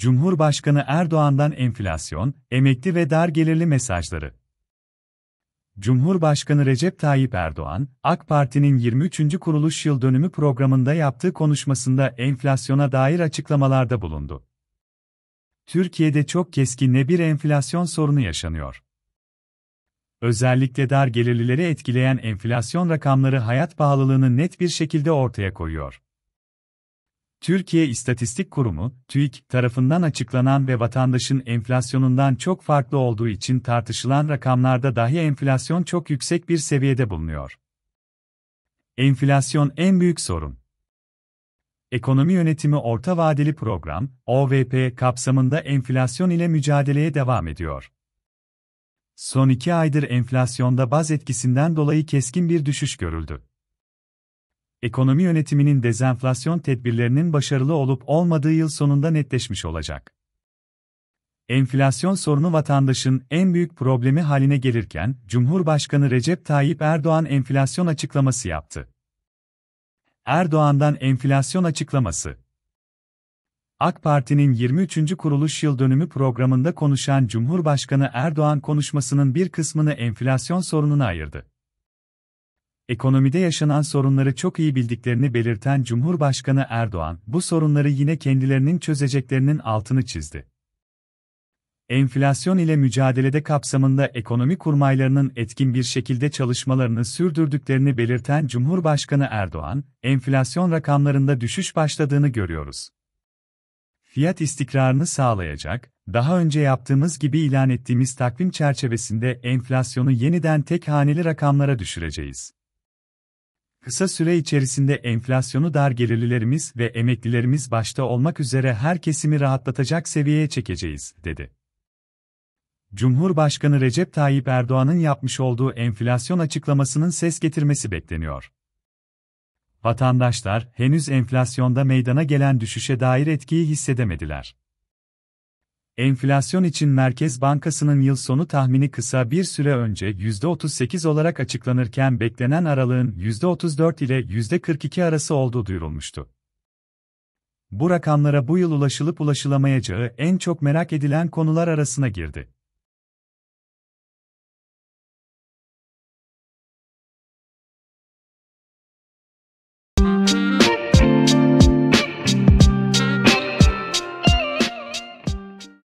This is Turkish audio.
Cumhurbaşkanı Erdoğan'dan enflasyon, emekli ve dar gelirli mesajları. Cumhurbaşkanı Recep Tayyip Erdoğan, AK Parti'nin 23. kuruluş yıl dönümü programında yaptığı konuşmasında enflasyona dair açıklamalarda bulundu. Türkiye'de çok keskinle bir enflasyon sorunu yaşanıyor. Özellikle dar gelirlileri etkileyen enflasyon rakamları hayat pahalılığını net bir şekilde ortaya koyuyor. Türkiye İstatistik Kurumu, TÜİK, tarafından açıklanan ve vatandaşın enflasyonundan çok farklı olduğu için tartışılan rakamlarda dahi enflasyon çok yüksek bir seviyede bulunuyor. Enflasyon en büyük sorun. Ekonomi Yönetimi Orta Vadeli Program, OVP kapsamında enflasyon ile mücadeleye devam ediyor. Son iki aydır enflasyonda baz etkisinden dolayı keskin bir düşüş görüldü ekonomi yönetiminin dezenflasyon tedbirlerinin başarılı olup olmadığı yıl sonunda netleşmiş olacak. Enflasyon sorunu vatandaşın en büyük problemi haline gelirken, Cumhurbaşkanı Recep Tayyip Erdoğan enflasyon açıklaması yaptı. Erdoğan'dan enflasyon açıklaması. AK Parti'nin 23. kuruluş yıl dönümü programında konuşan Cumhurbaşkanı Erdoğan konuşmasının bir kısmını enflasyon sorununa ayırdı ekonomide yaşanan sorunları çok iyi bildiklerini belirten Cumhurbaşkanı Erdoğan, bu sorunları yine kendilerinin çözeceklerinin altını çizdi. Enflasyon ile mücadelede kapsamında ekonomi kurmaylarının etkin bir şekilde çalışmalarını sürdürdüklerini belirten Cumhurbaşkanı Erdoğan, enflasyon rakamlarında düşüş başladığını görüyoruz. Fiyat istikrarını sağlayacak, daha önce yaptığımız gibi ilan ettiğimiz takvim çerçevesinde enflasyonu yeniden tek haneli rakamlara düşüreceğiz. Kısa süre içerisinde enflasyonu dar gelirlilerimiz ve emeklilerimiz başta olmak üzere her kesimi rahatlatacak seviyeye çekeceğiz, dedi. Cumhurbaşkanı Recep Tayyip Erdoğan'ın yapmış olduğu enflasyon açıklamasının ses getirmesi bekleniyor. Vatandaşlar henüz enflasyonda meydana gelen düşüşe dair etkiyi hissedemediler. Enflasyon için Merkez Bankası'nın yıl sonu tahmini kısa bir süre önce %38 olarak açıklanırken beklenen aralığın %34 ile %42 arası olduğu duyurulmuştu. Bu rakamlara bu yıl ulaşılıp ulaşılamayacağı en çok merak edilen konular arasına girdi.